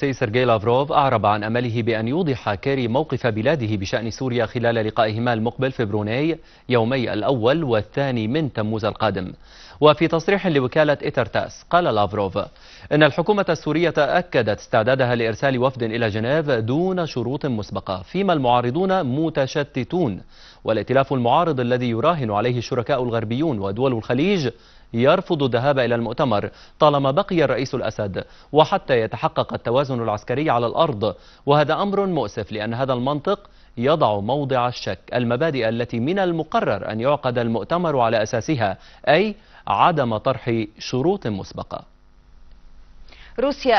سي سيرجي لافروف أعرب عن أمله بأن يوضح كاري موقف بلاده بشأن سوريا خلال لقائهما المقبل في بروناي يومي الأول والثاني من تموز القادم وفي تصريح لوكالة إترتاس قال لافروف إن الحكومة السورية أكدت استعدادها لإرسال وفد إلى جنيف دون شروط مسبقة فيما المعارضون متشتتون والائتلاف المعارض الذي يراهن عليه الشركاء الغربيون ودول الخليج يرفض الذهاب إلى المؤتمر طالما بقي الرئيس الأسد وحتى يتحقق التوازن العسكري على الأرض وهذا أمر مؤسف لأن هذا المنطق يضع موضع الشك المبادئ التي من المقرر أن يعقد المؤتمر على أساسها أي عدم طرح شروط مسبقة روسيا